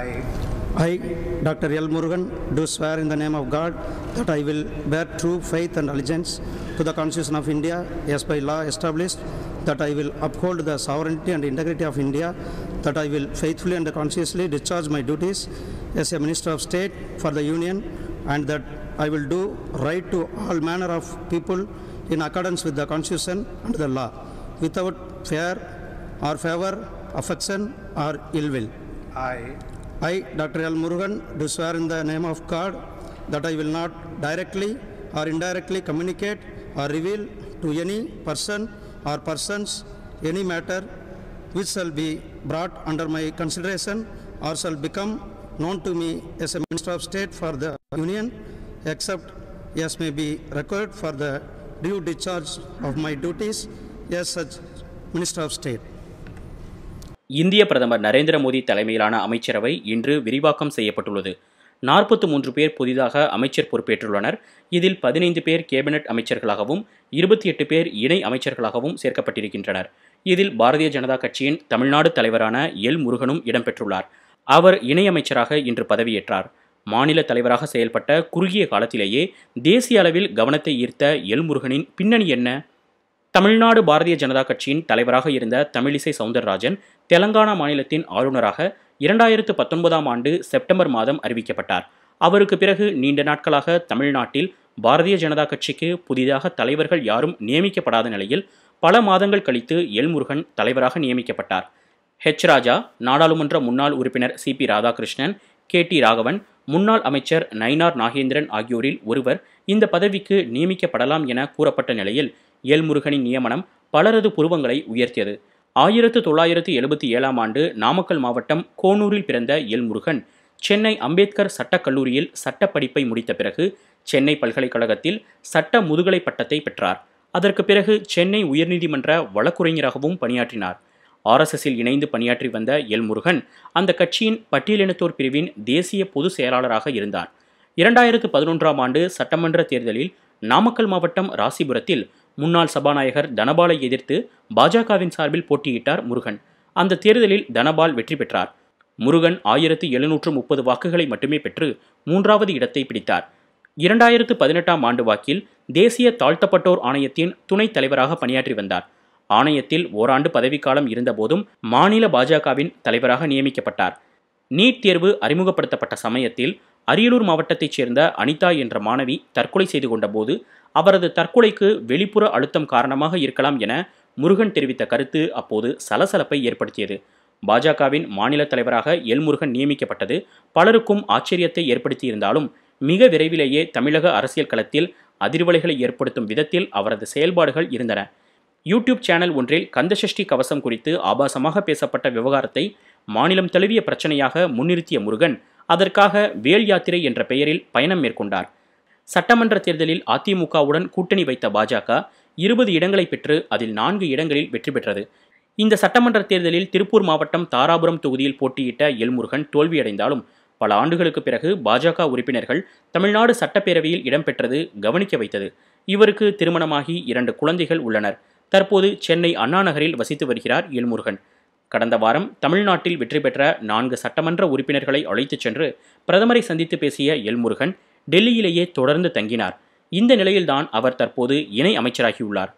I, I, Dr. L. Murugan, do swear in the name of God that I will bear true faith and allegiance to the Constitution of India as by law established, that I will uphold the sovereignty and integrity of India, that I will faithfully and conscientiously discharge my duties as a Minister of State for the Union, and that I will do right to all manner of people in accordance with the Constitution and the law, without fear or favor, affection or ill will. I I, Dr. L. Murugan, do swear in the name of God that I will not directly or indirectly communicate or reveal to any person or persons any matter which shall be brought under my consideration or shall become known to me as a Minister of State for the Union, except as may be required for the due discharge of my duties as such Minister of State. இந்திய பிரதமர் நரேந்திர மோடி தலைமையிலான அமைச்சரவை இன்று விரிவாக்கம் செய்யப்பட்டுள்ளது நாற்பத்தி மூன்று பேர் புதிதாக அமைச்சர் பொறுப்பேற்றுள்ளனர் இதில் பதினைந்து பேர் கேபினெட் அமைச்சர்களாகவும் இருபத்தி எட்டு பேர் இணை அமைச்சர்களாகவும் சேர்க்கப்பட்டிருக்கின்றனர் இதில் பாரதிய ஜனதா கட்சியின் தமிழ்நாடு தலைவரான எல் முருகனும் இடம்பெற்றுள்ளார் அவர் இணையமைச்சராக இன்று பதவியேற்றார் மாநில தலைவராக செயல்பட்ட குறுகிய காலத்திலேயே தேசிய அளவில் கவனத்தை ஈர்த்த எல் முருகனின் பின்னணி என்ன தமிழ்நாடு பாரதிய ஜனதா கட்சியின் தலைவராக இருந்த தமிழிசை சவுந்தரராஜன் தெலங்கானா மாநிலத்தின் ஆளுநராக இரண்டாயிரத்து பத்தொன்பதாம் ஆண்டு செப்டம்பர் மாதம் அறிவிக்கப்பட்டார் அவருக்கு பிறகு நீண்ட நாட்களாக தமிழ்நாட்டில் பாரதிய ஜனதா கட்சிக்கு புதிதாக தலைவர்கள் யாரும் நியமிக்கப்படாத நிலையில் பல மாதங்கள் கழித்து எல்முருகன் தலைவராக நியமிக்கப்பட்டார் ஹெச் ராஜா நாடாளுமன்ற முன்னாள் உறுப்பினர் C P Radhakrishnan K D Raghavan முன்னாள் அமைச்சர் நயினார் நாகேந்திரன் ஆகியோரில் ஒருவர் இந்த பதவிக்கு நியமிக்கப்படலாம் என கூறப்பட்ட நிலையில் எல்முருகனின் நியமனம் பலரது புருவங்களை உயர்த்தியது ஆயிரத்து தொள்ளாயிரத்து எழுபத்தி ஏழாம் ஆண்டு நாமக்கல் மாவட்டம் கோனூரில் பிறந்த எல்முருகன் சென்னை அம்பேத்கர் சட்டக்கல்லூரியில் கல்லூரியில் சட்ட படிப்பை முடித்த பிறகு சென்னை பல்கலைக்கழகத்தில் சட்ட முதுகலை பட்டத்தை பெற்றார் அதற்கு பிறகு சென்னை உயர்நீதிமன்ற வழக்குரைஞராகவும் பணியாற்றினார் ஆர்எஸ்எஸில் இணைந்து பணியாற்றி வந்த எல்முருகன் அந்த கட்சியின் பட்டியலினத்தோர் பிரிவின் தேசிய பொதுச் செயலாளராக இருந்தார் இரண்டாயிரத்து பதினொன்றாம் ஆண்டு சட்டமன்ற தேர்தலில் நாமக்கல் மாவட்டம் ராசிபுரத்தில் முன்னாள் சபாநாயகர் தனபாலை எதிர்த்து பாஜகவின் சார்பில் போட்டியிட்டார் முருகன் அந்த தேர்தலில் தனபால் வெற்றி பெற்றார் முருகன் ஆயிரத்தி எழுநூற்று முப்பது வாக்குகளை மட்டுமே பெற்று மூன்றாவது இடத்தை பிடித்தார் இரண்டாயிரத்து பதினெட்டாம் ஆண்டு வாக்கில் தேசிய தாழ்த்தப்பட்டோர் ஆணையத்தின் துணைத் தலைவராக பணியாற்றி வந்தார் ஆணையத்தில் ஓராண்டு பதவிக்காலம் இருந்தபோதும் மாநில பாஜகவின் தலைவராக நியமிக்கப்பட்டார் நீட் தேர்வு அறிமுகப்படுத்தப்பட்ட சமயத்தில் அரியலூர் மாவட்டத்தைச் சேர்ந்த அனிதா என்ற மாணவி தற்கொலை செய்து கொண்டபோது அவரது தற்கொலைக்கு வெளிப்புற அழுத்தம் காரணமாக இருக்கலாம் என முருகன் தெரிவித்த கருத்து அப்போது சலசலப்பை ஏற்படுத்தியது பாஜகவின் மாநில தலைவராக எல்முருகன் நியமிக்கப்பட்டது பலருக்கும் ஆச்சரியத்தை ஏற்படுத்தியிருந்தாலும் மிக விரைவிலேயே தமிழக அரசியல் களத்தில் அதிர்வலைகளை ஏற்படுத்தும் விதத்தில் அவரது செயல்பாடுகள் இருந்தன யூடியூப் சேனல் ஒன்றில் கந்தசஷ்டி கவசம் குறித்து ஆபாசமாக பேசப்பட்ட விவகாரத்தை மாநிலம் தழுவிய பிரச்சனையாக முன்னிறுத்திய முருகன் அதற்காக வேல் யாத்திரை என்ற பெயரில் பயணம் மேற்கொண்டார் சட்டமன்ற தேர்தலில் அதிமுகவுடன் கூட்டணி வைத்த பாஜக இருபது இடங்களை பெற்று அதில் நான்கு இடங்களில் வெற்றி பெற்றது இந்த சட்டமன்ற தேர்தலில் திருப்பூர் மாவட்டம் தாராபுரம் தொகுதியில் போட்டியிட்ட எல்முருகன் தோல்வியடைந்தாலும் பல ஆண்டுகளுக்கு பிறகு பாஜக உறுப்பினர்கள் தமிழ்நாடு சட்டப்பேரவையில் இடம்பெற்றது கவனிக்க வைத்தது இவருக்கு திருமணமாகி இரண்டு குழந்தைகள் உள்ளனர் தற்போது சென்னை அண்ணாநகரில் வசித்து வருகிறார் எல்முருகன் கடந்த வாரம் தமிழ்நாட்டில் வெற்றி பெற்ற நான்கு சட்டமன்ற உறுப்பினர்களை அழைத்துச் சென்று பிரதமரை சந்தித்து பேசிய எல்முருகன் டெல்லியிலேயே தொடர்ந்து தங்கினார் இந்த நிலையில்தான் அவர் தற்போது இணை அமைச்சராகியுள்ளார்